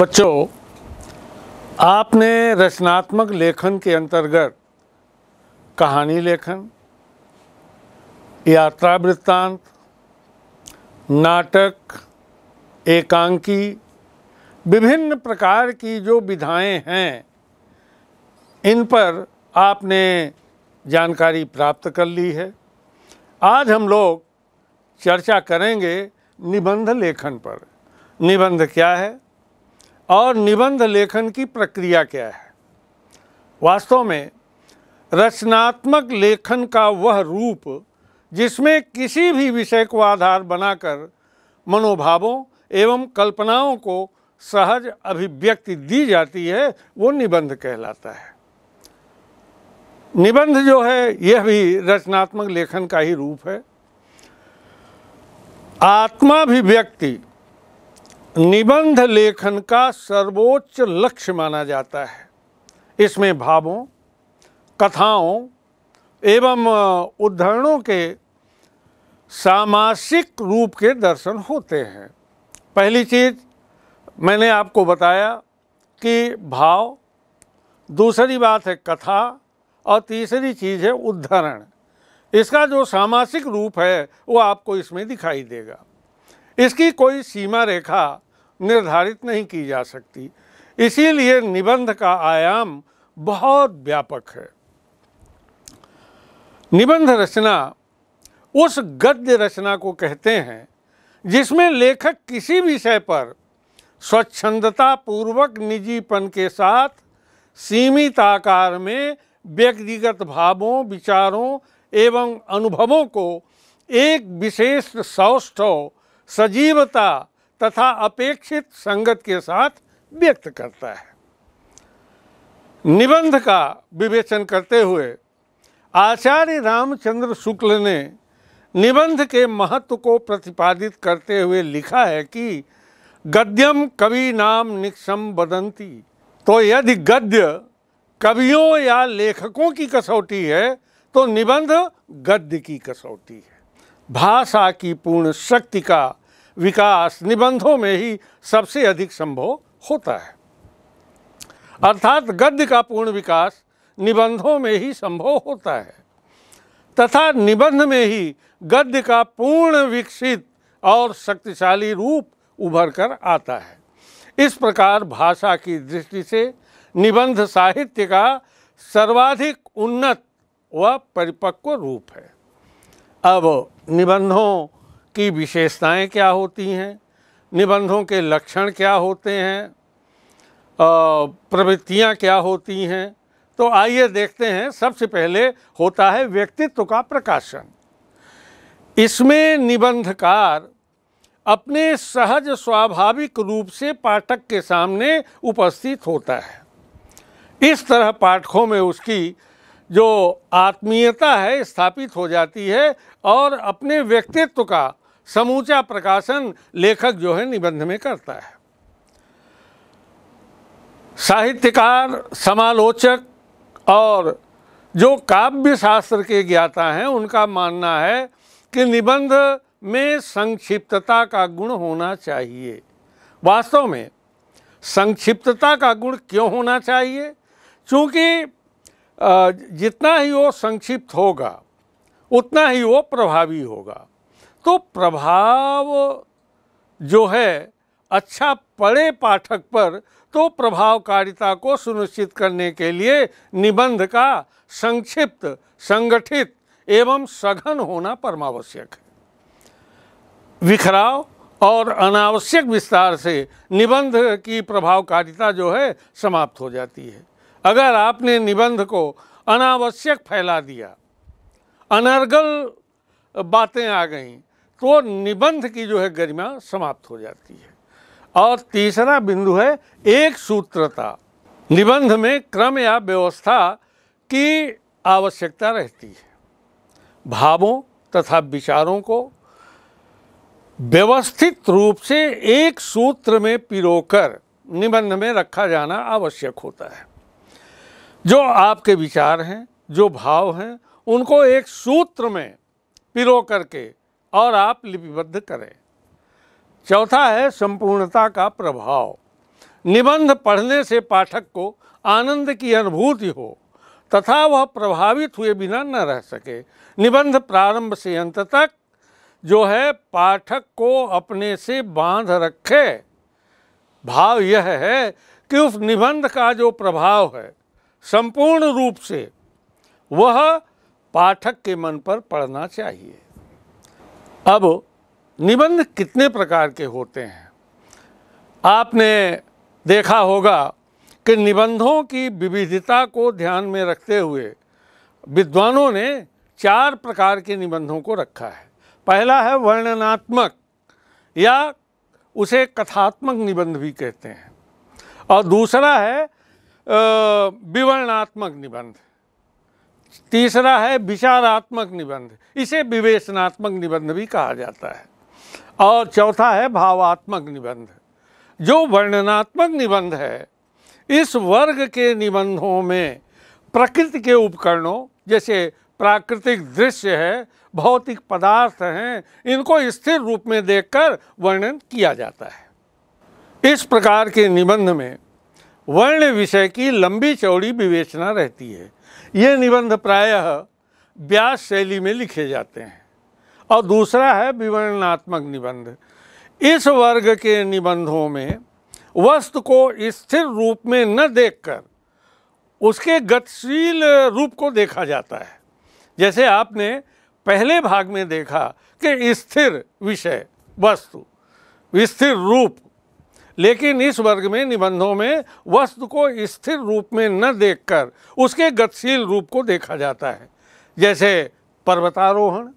बच्चों आपने रचनात्मक लेखन के अंतर्गत कहानी लेखन यात्रा वृत्तांत नाटक एकांकी विभिन्न प्रकार की जो विधाएं हैं इन पर आपने जानकारी प्राप्त कर ली है आज हम लोग चर्चा करेंगे निबंध लेखन पर निबंध क्या है और निबंध लेखन की प्रक्रिया क्या है वास्तव में रचनात्मक लेखन का वह रूप जिसमें किसी भी विषय को आधार बनाकर मनोभावों एवं कल्पनाओं को सहज अभिव्यक्ति दी जाती है वो निबंध कहलाता है निबंध जो है यह भी रचनात्मक लेखन का ही रूप है आत्माभिव्यक्ति निबंध लेखन का सर्वोच्च लक्ष्य माना जाता है इसमें भावों कथाओं एवं उद्धरणों के सामासिक रूप के दर्शन होते हैं पहली चीज मैंने आपको बताया कि भाव दूसरी बात है कथा और तीसरी चीज़ है उद्धरण इसका जो सामासिक रूप है वो आपको इसमें दिखाई देगा इसकी कोई सीमा रेखा निर्धारित नहीं की जा सकती इसीलिए निबंध का आयाम बहुत व्यापक है निबंध रचना उस गद्य रचना को कहते हैं जिसमें लेखक किसी विषय पर स्वच्छंदता पूर्वक निजीपन के साथ सीमित आकार में व्यक्तिगत भावों विचारों एवं अनुभवों को एक विशेष सौष्ठव सजीवता तथा अपेक्षित संगत के साथ व्यक्त करता है निबंध का विवेचन करते हुए आचार्य रामचंद्र शुक्ल ने निबंध के महत्व को प्रतिपादित करते हुए लिखा है कि गद्यम कवि नाम निक्षम बदंती तो यदि गद्य कवियों या लेखकों की कसौटी है तो निबंध गद्य की कसौटी है भाषा की पूर्ण शक्ति का विकास निबंधों में ही सबसे अधिक संभव होता है अर्थात गद्य का पूर्ण विकास निबंधों में ही संभव होता है तथा निबंध में ही गद्य का पूर्ण विकसित और शक्तिशाली रूप उभर कर आता है इस प्रकार भाषा की दृष्टि से निबंध साहित्य का सर्वाधिक उन्नत व परिपक्व रूप है अब निबंधों की विशेषताएं क्या होती हैं निबंधों के लक्षण क्या होते हैं प्रवृत्तियाँ क्या होती हैं तो आइए देखते हैं सबसे पहले होता है व्यक्तित्व का प्रकाशन इसमें निबंधकार अपने सहज स्वाभाविक रूप से पाठक के सामने उपस्थित होता है इस तरह पाठकों में उसकी जो आत्मीयता है स्थापित हो जाती है और अपने व्यक्तित्व का समूचा प्रकाशन लेखक जो है निबंध में करता है साहित्यकार समालोचक और जो काव्य शास्त्र के ज्ञाता हैं उनका मानना है कि निबंध में संक्षिप्तता का गुण होना चाहिए वास्तव में संक्षिप्तता का गुण क्यों होना चाहिए क्योंकि जितना ही वो संक्षिप्त होगा उतना ही वो प्रभावी होगा तो प्रभाव जो है अच्छा पढ़े पाठक पर तो प्रभावकारिता को सुनिश्चित करने के लिए निबंध का संक्षिप्त संगठित एवं सघन होना परमावश्यक है विखराव और अनावश्यक विस्तार से निबंध की प्रभावकारिता जो है समाप्त हो जाती है अगर आपने निबंध को अनावश्यक फैला दिया अनर्गल बातें आ गईं तो निबंध की जो है गरिमा समाप्त हो जाती है और तीसरा बिंदु है एक सूत्रता निबंध में क्रम या व्यवस्था की आवश्यकता रहती है भावों तथा विचारों को व्यवस्थित रूप से एक सूत्र में पिरोकर निबंध में रखा जाना आवश्यक होता है जो आपके विचार हैं जो भाव हैं उनको एक सूत्र में पिरो करके और आप लिपिबद्ध करें चौथा है संपूर्णता का प्रभाव निबंध पढ़ने से पाठक को आनंद की अनुभूति हो तथा वह प्रभावित हुए बिना न रह सके निबंध प्रारंभ से अंत तक जो है पाठक को अपने से बांध रखे भाव यह है कि उस निबंध का जो प्रभाव है संपूर्ण रूप से वह पाठक के मन पर पड़ना चाहिए अब निबंध कितने प्रकार के होते हैं आपने देखा होगा कि निबंधों की विविधता को ध्यान में रखते हुए विद्वानों ने चार प्रकार के निबंधों को रखा है पहला है वर्णनात्मक या उसे कथात्मक निबंध भी कहते हैं और दूसरा है विवरणात्मक निबंध तीसरा है विचारात्मक निबंध इसे विवेचनात्मक निबंध भी कहा जाता है और चौथा है भावात्मक निबंध जो वर्णनात्मक निबंध है इस वर्ग के निबंधों में प्रकृति के उपकरणों जैसे प्राकृतिक दृश्य है भौतिक पदार्थ हैं इनको स्थिर रूप में देखकर वर्णन किया जाता है इस प्रकार के निबंध में वर्ण विषय की लंबी चौड़ी विवेचना रहती है ये निबंध प्रायः व्यास शैली में लिखे जाते हैं और दूसरा है विवरणात्मक निबंध इस वर्ग के निबंधों में वस्तु को स्थिर रूप में न देखकर उसके गतिशील रूप को देखा जाता है जैसे आपने पहले भाग में देखा कि स्थिर विषय वस्तु स्थिर रूप लेकिन इस वर्ग में निबंधों में वस्तु को स्थिर रूप में न देखकर उसके गतिशील रूप को देखा जाता है जैसे पर्वतारोहण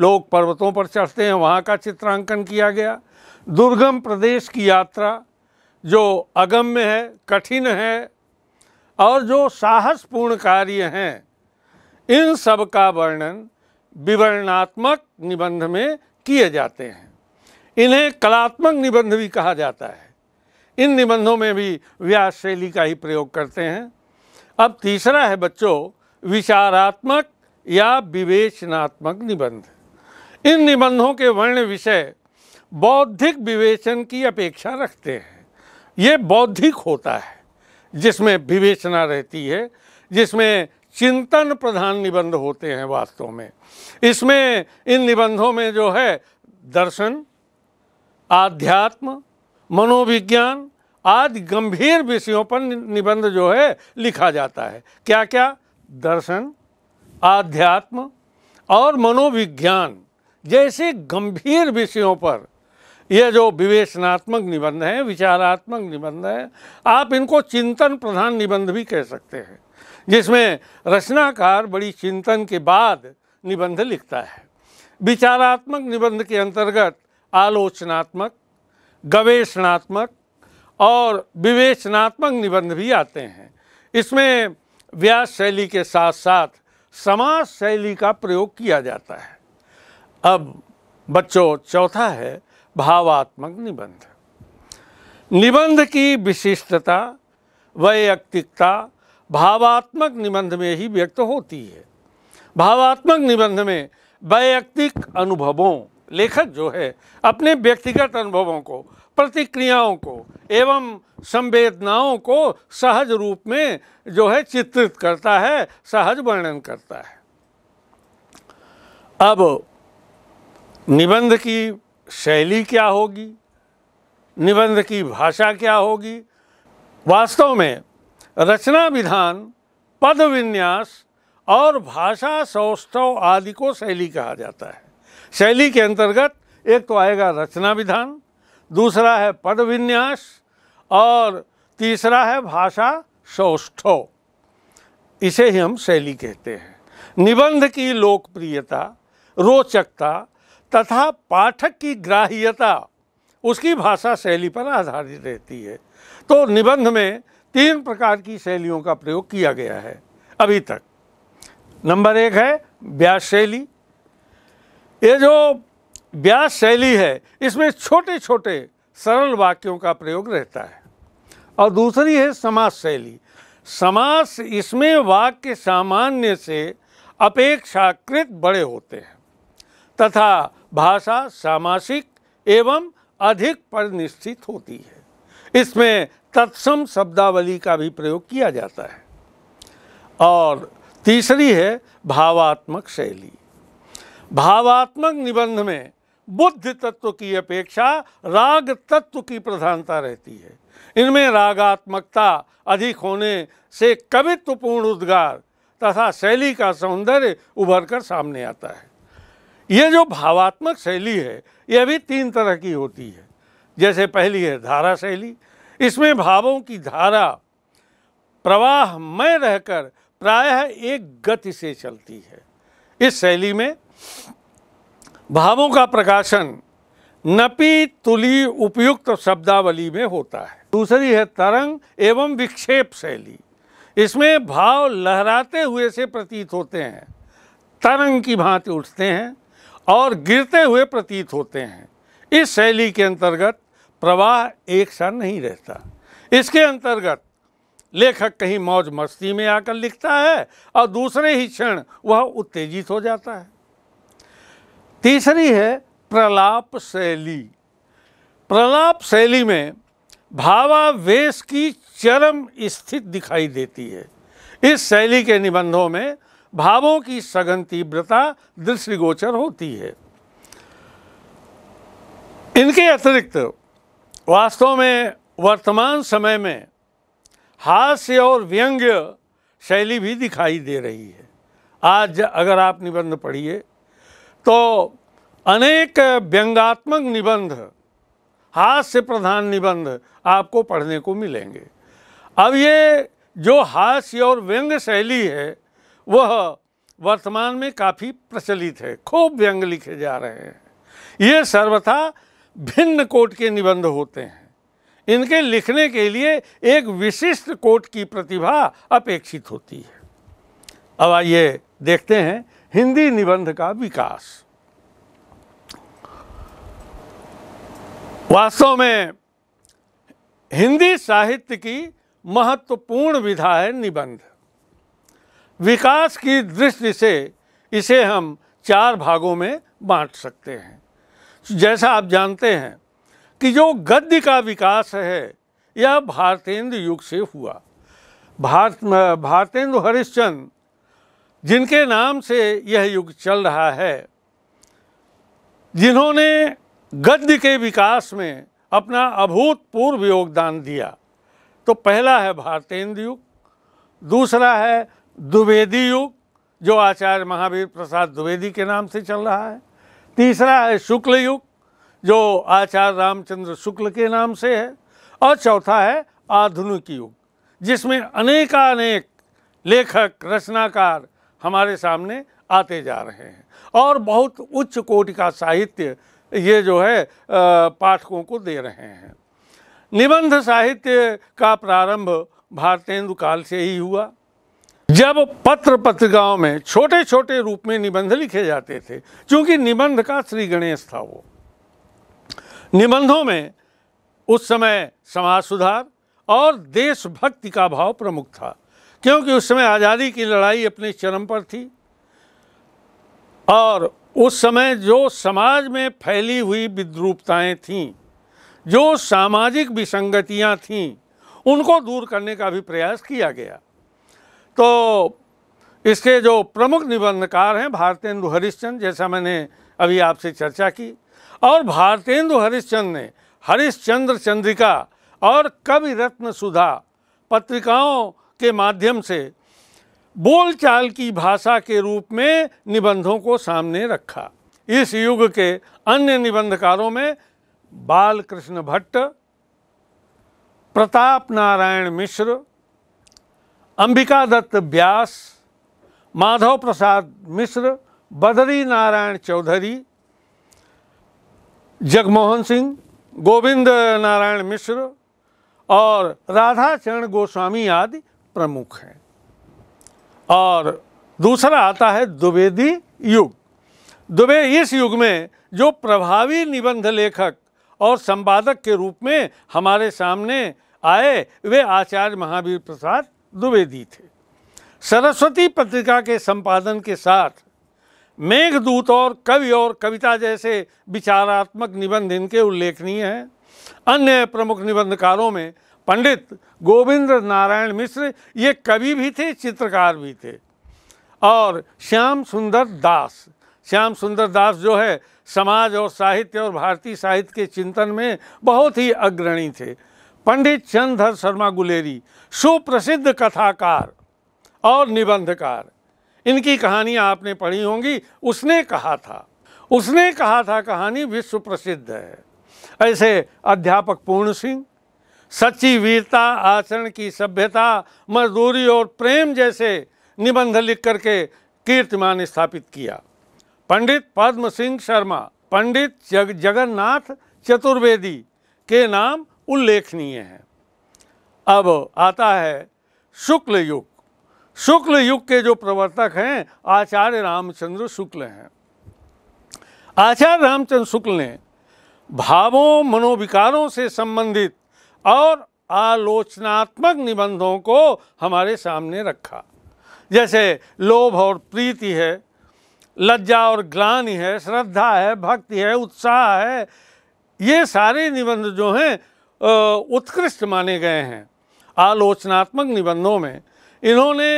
लोग पर्वतों पर चढ़ते हैं वहाँ का चित्रांकन किया गया दुर्गम प्रदेश की यात्रा जो अगम्य है कठिन है और जो साहसपूर्ण कार्य हैं इन सब का वर्णन विवरणात्मक निबंध में किए जाते हैं इन्हें कलात्मक निबंध भी कहा जाता है इन निबंधों में भी व्यास शैली का ही प्रयोग करते हैं अब तीसरा है बच्चों विचारात्मक या विवेचनात्मक निबंध इन निबंधों के वर्ण विषय बौद्धिक विवेचन की अपेक्षा रखते हैं ये बौद्धिक होता है जिसमें विवेचना रहती है जिसमें चिंतन प्रधान निबंध होते हैं वास्तव में इसमें इन निबंधों में जो है दर्शन आध्यात्म मनोविज्ञान आदि गंभीर विषयों पर निबंध जो है लिखा जाता है क्या क्या दर्शन आध्यात्म और मनोविज्ञान जैसे गंभीर विषयों पर ये जो विवेचनात्मक निबंध हैं विचारात्मक निबंध हैं आप इनको चिंतन प्रधान निबंध भी कह सकते हैं जिसमें रचनाकार बड़ी चिंतन के बाद निबंध लिखता है विचारात्मक निबंध के अंतर्गत आलोचनात्मक गवेषणात्मक और विवेचनात्मक निबंध भी आते हैं इसमें व्यास शैली के साथ साथ समाज शैली का प्रयोग किया जाता है अब बच्चों चौथा है भावात्मक निबंध निबंध की विशिष्टता वैयक्तिकता भावात्मक निबंध में ही व्यक्त होती है भावात्मक निबंध में वैयक्तिक अनुभवों लेखक जो है अपने व्यक्तिगत अनुभवों को प्रतिक्रियाओं को एवं संवेदनाओं को सहज रूप में जो है चित्रित करता है सहज वर्णन करता है अब निबंध की शैली क्या होगी निबंध की भाषा क्या होगी वास्तव में रचना विधान पद विन्यास और भाषा सौष्ठव आदि को शैली कहा जाता है शैली के अंतर्गत एक तो आएगा रचना विधान दूसरा है पद विन्यास और तीसरा है भाषा सौष्ठो इसे ही हम शैली कहते हैं निबंध की लोकप्रियता रोचकता तथा पाठक की ग्राह्यता उसकी भाषा शैली पर आधारित रहती है तो निबंध में तीन प्रकार की शैलियों का प्रयोग किया गया है अभी तक नंबर एक है व्यास शैली ये जो व्यास शैली है इसमें छोटे छोटे सरल वाक्यों का प्रयोग रहता है और दूसरी है समास शैली समास इसमें वाक्य सामान्य से अपेक्षाकृत बड़े होते हैं तथा भाषा सामासिक एवं अधिक परनिश्चित होती है इसमें तत्सम शब्दावली का भी प्रयोग किया जाता है और तीसरी है भावात्मक शैली भावात्मक निबंध में बुद्ध तत्व की अपेक्षा राग तत्व की प्रधानता रहती है इनमें रागात्मकता अधिक होने से कवित्वपूर्ण उद्गार तथा शैली का सौंदर्य उभर कर सामने आता है ये जो भावात्मक शैली है यह भी तीन तरह की होती है जैसे पहली है धारा शैली इसमें भावों की धारा प्रवाह में रहकर प्रायः एक गति से चलती है इस शैली में भावों का प्रकाशन नपी तुली उपयुक्त शब्दावली में होता है दूसरी है तरंग एवं विक्षेप शैली इसमें भाव लहराते हुए से प्रतीत होते हैं तरंग की भांति उठते हैं और गिरते हुए प्रतीत होते हैं इस शैली के अंतर्गत प्रवाह एक सा नहीं रहता इसके अंतर्गत लेखक कहीं मौज मस्ती में आकर लिखता है और दूसरे ही क्षण वह उत्तेजित हो जाता है तीसरी है प्रलाप शैली प्रलाप शैली में भावावेश की चरम स्थिति दिखाई देती है इस शैली के निबंधों में भावों की सघन तीव्रता दृष्टिगोचर होती है इनके अतिरिक्त वास्तव में वर्तमान समय में हास्य और व्यंग्य शैली भी दिखाई दे रही है आज अगर आप निबंध पढ़िए तो अनेक व्यंगात्मक निबंध हास्य प्रधान निबंध आपको पढ़ने को मिलेंगे अब ये जो हास्य और व्यंग शैली है वह वर्तमान में काफ़ी प्रचलित है खूब व्यंग लिखे जा रहे हैं ये सर्वथा भिन्न कोट के निबंध होते हैं इनके लिखने के लिए एक विशिष्ट कोट की प्रतिभा अपेक्षित होती है अब आइए देखते हैं हिंदी निबंध का विकास वास्तव में हिंदी साहित्य की महत्वपूर्ण विधा है निबंध विकास की दृष्टि से इसे हम चार भागों में बांट सकते हैं जैसा आप जानते हैं कि जो गद्य का विकास है यह भारतेंद्र युग से हुआ भारत भारतेंद्र हरिश्चंद्र जिनके नाम से यह युग चल रहा है जिन्होंने गद्य के विकास में अपना अभूतपूर्व योगदान दिया तो पहला है भारतेंद्र युग दूसरा है द्विवेदी युग जो आचार्य महावीर प्रसाद द्विवेदी के नाम से चल रहा है तीसरा है शुक्ल युग जो आचार्य रामचंद्र शुक्ल के नाम से है और चौथा है आधुनिक युग जिसमें अनेकानेक लेखक रचनाकार हमारे सामने आते जा रहे हैं और बहुत उच्च कोटि का साहित्य ये जो है पाठकों को दे रहे हैं निबंध साहित्य का प्रारंभ भारतेंदु काल से ही हुआ जब पत्र पत्रिकाओं में छोटे छोटे रूप में निबंध लिखे जाते थे क्योंकि निबंध का श्री गणेश था वो निबंधों में उस समय समाज सुधार और देशभक्ति का भाव प्रमुख था क्योंकि उस समय आज़ादी की लड़ाई अपने चरम पर थी और उस समय जो समाज में फैली हुई विद्रूपताएं थीं जो सामाजिक विसंगतियां थीं उनको दूर करने का भी प्रयास किया गया तो इसके जो प्रमुख निबंधकार हैं भारतेंदु हरिश्चंद्र जैसा मैंने अभी आपसे चर्चा की और भारतेंदु हरिश्चंद्र ने हरिश्चंद्र चंद्रिका और कवि रत्न सुधा पत्रिकाओं के माध्यम से बोलचाल की भाषा के रूप में निबंधों को सामने रखा इस युग के अन्य निबंधकारों में बाल कृष्ण भट्ट प्रताप नारायण मिश्र अंबिका दत्त व्यास माधव प्रसाद मिश्र बदरी नारायण चौधरी जगमोहन सिंह गोविंद नारायण मिश्र और राधाचरण गोस्वामी आदि प्रमुख हैं और दूसरा आता है द्विवेदी युग दुबे इस युग में जो प्रभावी निबंध लेखक और संपादक के रूप में हमारे सामने आए वे आचार्य महावीर प्रसाद द्विवेदी थे सरस्वती पत्रिका के संपादन के साथ मेघदूत और कवि और कविता जैसे विचारात्मक निबंध इनके उल्लेखनीय हैं अन्य प्रमुख निबंधकारों में पंडित गोविंद नारायण मिश्र ये कवि भी थे चित्रकार भी थे और श्याम सुंदर दास श्याम सुंदर दास जो है समाज और साहित्य और भारतीय साहित्य के चिंतन में बहुत ही अग्रणी थे पंडित चंद्रधर शर्मा गुलेरी सुप्रसिद्ध कथाकार और निबंधकार इनकी कहानियाँ आपने पढ़ी होंगी उसने कहा था उसने कहा था कहानी विश्व प्रसिद्ध है ऐसे अध्यापक पूर्ण सिंह सच्ची वीरता आचरण की सभ्यता मजदूरी और प्रेम जैसे निबंध लिख करके कीर्तिमान स्थापित किया पंडित पद्म सिंह शर्मा पंडित जग जगन्नाथ चतुर्वेदी के नाम उल्लेखनीय हैं अब आता है शुक्ल युग शुक्ल युग के जो प्रवर्तक हैं आचार्य रामचंद्र शुक्ल हैं आचार्य रामचंद्र शुक्ल ने भावों मनोविकारों से संबंधित और आलोचनात्मक निबंधों को हमारे सामने रखा जैसे लोभ और प्रीति है लज्जा और ग्लानि है श्रद्धा है भक्ति है उत्साह है ये सारे निबंध जो हैं उत्कृष्ट माने गए हैं आलोचनात्मक निबंधों में इन्होंने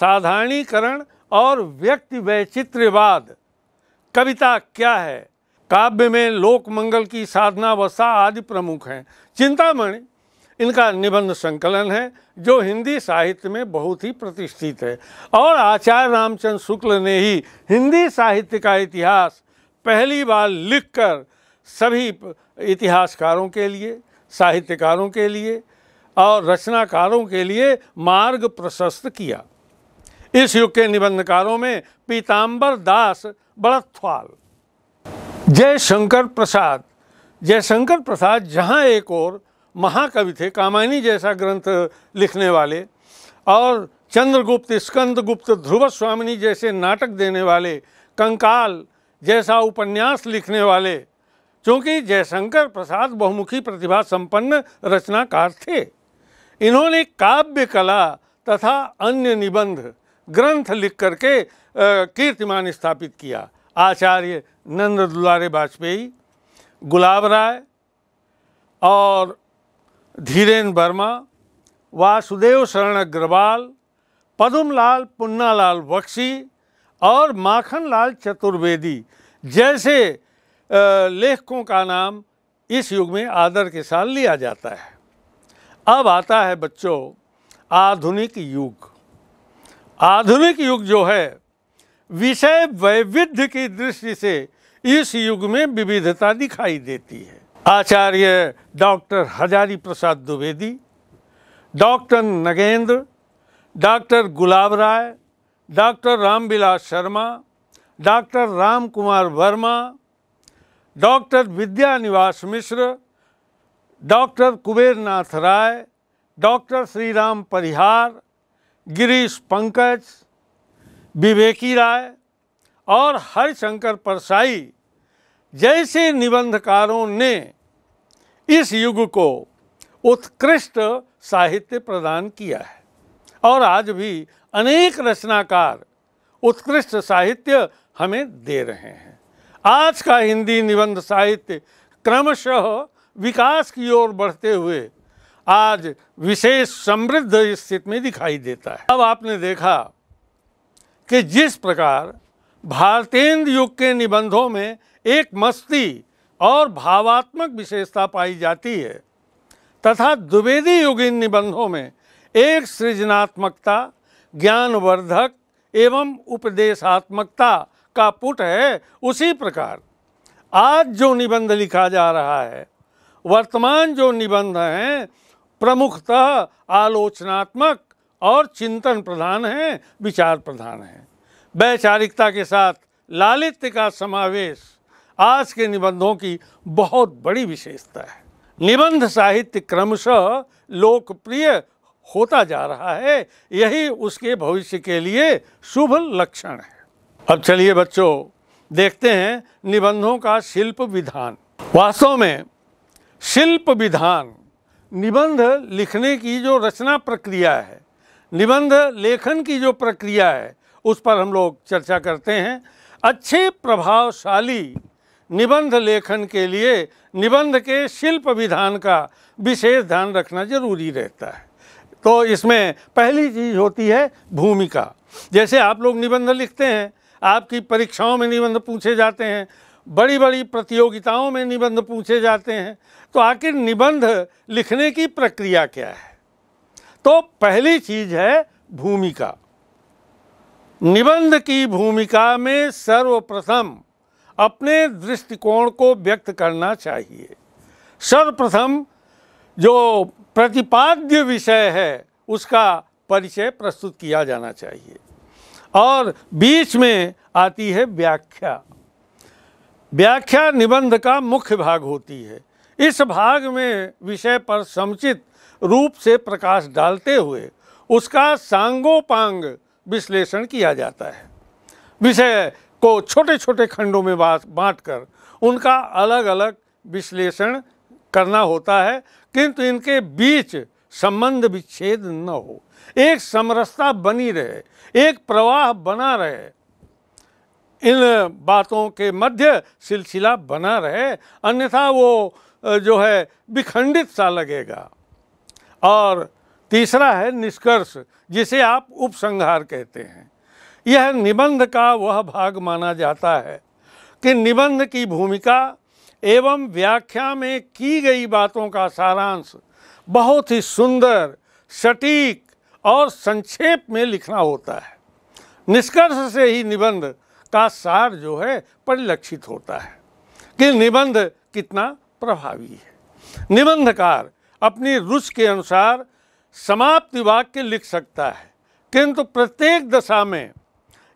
साधारणीकरण और व्यक्ति वैचित्र्यवाद कविता क्या है काव्य में लोक मंगल की साधनावस्था आदि प्रमुख हैं चिंतामणि इनका निबंध संकलन है जो हिंदी साहित्य में बहुत ही प्रतिष्ठित है और आचार्य रामचंद्र शुक्ल ने ही हिंदी साहित्य का इतिहास पहली बार लिखकर सभी इतिहासकारों के लिए साहित्यकारों के लिए और रचनाकारों के लिए मार्ग प्रशस्त किया इस युग के निबंधकारों में पीताम्बर दास बड़थ्वाल जयशंकर प्रसाद जयशंकर प्रसाद जहाँ एक और महाकवि थे कामायनी जैसा ग्रंथ लिखने वाले और चंद्रगुप्त स्कंदगुप्त ध्रुव स्वामिनी जैसे नाटक देने वाले कंकाल जैसा उपन्यास लिखने वाले क्योंकि जयशंकर प्रसाद बहुमुखी प्रतिभा संपन्न रचनाकार थे इन्होंने काव्य कला तथा अन्य निबंध ग्रंथ लिख करके कीर्तिमान स्थापित किया आचार्य नंद दुलारे वाजपेयी गुलाब राय और धीरेन वर्मा वासुदेव शरण अग्रवाल पदुमलाल पुन्नालाल बख्शी और माखनलाल चतुर्वेदी जैसे लेखकों का नाम इस युग में आदर के साथ लिया जाता है अब आता है बच्चों आधुनिक युग आधुनिक युग जो है विषय वैविध्य की दृष्टि से इस युग में विविधता दिखाई देती है Acharya doctor Hazari Prasad Dwivedi doctor Nagendra doctor Gulab Rai doctor Ramvilas Sharma doctor Ram Kumar Varma doctor Vidyaniwas Mishra doctor Kubernath Rai doctor Shri Ram Parihar Girish Pankaj Viveki Rai और हरिशंकर परसाई जैसे निबंधकारों ने इस युग को उत्कृष्ट साहित्य प्रदान किया है और आज भी अनेक रचनाकार उत्कृष्ट साहित्य हमें दे रहे हैं आज का हिंदी निबंध साहित्य क्रमशः विकास की ओर बढ़ते हुए आज विशेष समृद्ध स्थिति में दिखाई देता है अब आपने देखा कि जिस प्रकार भारतेंद्र युग के निबंधों में एक मस्ती और भावात्मक विशेषता पाई जाती है तथा द्विवेदी युगीन निबंधों में एक सृजनात्मकता ज्ञानवर्धक एवं उपदेशात्मकता का पुट है उसी प्रकार आज जो निबंध लिखा जा रहा है वर्तमान जो निबंध हैं प्रमुखतः आलोचनात्मक और चिंतन प्रधान हैं विचार प्रधान हैं वैचारिकता के साथ लालित्य का समावेश आज के निबंधों की बहुत बड़ी विशेषता है निबंध साहित्य क्रमशः लोकप्रिय होता जा रहा है यही उसके भविष्य के लिए शुभ लक्षण है अब चलिए बच्चों देखते हैं निबंधों का शिल्प विधान वास्तव में शिल्प विधान निबंध लिखने की जो रचना प्रक्रिया है निबंध लेखन की जो प्रक्रिया है उस पर हम लोग चर्चा करते हैं अच्छे प्रभावशाली निबंध लेखन के लिए निबंध के शिल्प विधान का विशेष ध्यान रखना जरूरी रहता है तो इसमें पहली चीज़ होती है भूमिका जैसे आप लोग निबंध लिखते हैं आपकी परीक्षाओं में निबंध पूछे जाते हैं बड़ी बड़ी प्रतियोगिताओं में निबंध पूछे जाते हैं तो आखिर निबंध लिखने की प्रक्रिया क्या है तो पहली चीज़ है भूमिका निबंध की भूमिका में सर्वप्रथम अपने दृष्टिकोण को व्यक्त करना चाहिए सर्वप्रथम जो प्रतिपाद्य विषय है उसका परिचय प्रस्तुत किया जाना चाहिए और बीच में आती है व्याख्या व्याख्या निबंध का मुख्य भाग होती है इस भाग में विषय पर समुचित रूप से प्रकाश डालते हुए उसका सांगोपांग विश्लेषण किया जाता है विषय को छोटे छोटे खंडों में बांट कर उनका अलग अलग विश्लेषण करना होता है किंतु इनके बीच संबंध विच्छेद न हो एक समरसता बनी रहे एक प्रवाह बना रहे इन बातों के मध्य सिलसिला बना रहे अन्यथा वो जो है विखंडित सा लगेगा और तीसरा है निष्कर्ष जिसे आप उपसंहार कहते हैं यह निबंध का वह भाग माना जाता है कि निबंध की भूमिका एवं व्याख्या में की गई बातों का सारांश बहुत ही सुंदर सटीक और संक्षेप में लिखना होता है निष्कर्ष से ही निबंध का सार जो है परिलक्षित होता है कि निबंध कितना प्रभावी है निबंधकार अपनी रुचि के अनुसार समाप्ति वाक्य लिख सकता है किंतु प्रत्येक दशा में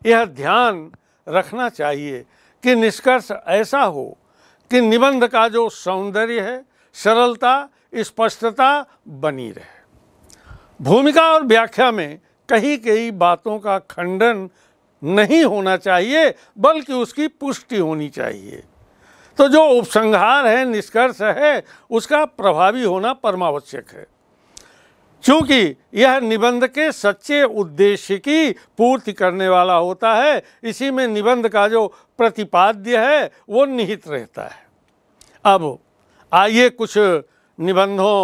यह ध्यान रखना चाहिए कि निष्कर्ष ऐसा हो कि निबंध का जो सौंदर्य है सरलता स्पष्टता बनी रहे भूमिका और व्याख्या में कहीं कई बातों का खंडन नहीं होना चाहिए बल्कि उसकी पुष्टि होनी चाहिए तो जो उपसंहार है निष्कर्ष है उसका प्रभावी होना परमावश्यक है क्योंकि यह निबंध के सच्चे उद्देश्य की पूर्ति करने वाला होता है इसी में निबंध का जो प्रतिपाद्य है वो निहित रहता है अब आइए कुछ निबंधों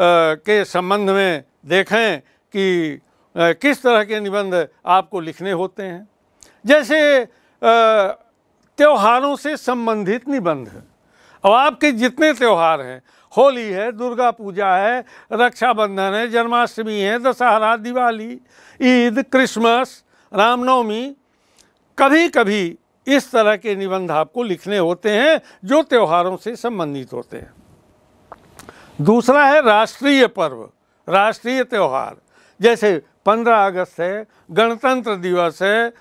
के संबंध में देखें कि किस तरह के निबंध आपको लिखने होते हैं जैसे त्योहारों से संबंधित निबंध अब आपके जितने त्यौहार हैं होली है दुर्गा पूजा है रक्षाबंधन है जन्माष्टमी है दशहरा दिवाली ईद क्रिसमस रामनवमी कभी कभी इस तरह के निबंध आपको लिखने होते हैं जो त्योहारों से संबंधित होते हैं दूसरा है राष्ट्रीय पर्व राष्ट्रीय त्यौहार जैसे 15 अगस्त है गणतंत्र दिवस है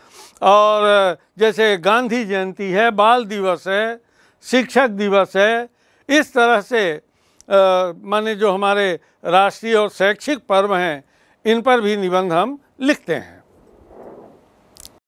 और जैसे गांधी जयंती है बाल दिवस है शिक्षक दिवस है इस तरह से माने जो हमारे राष्ट्रीय और शैक्षिक पर्व हैं इन पर भी निबंध हम लिखते हैं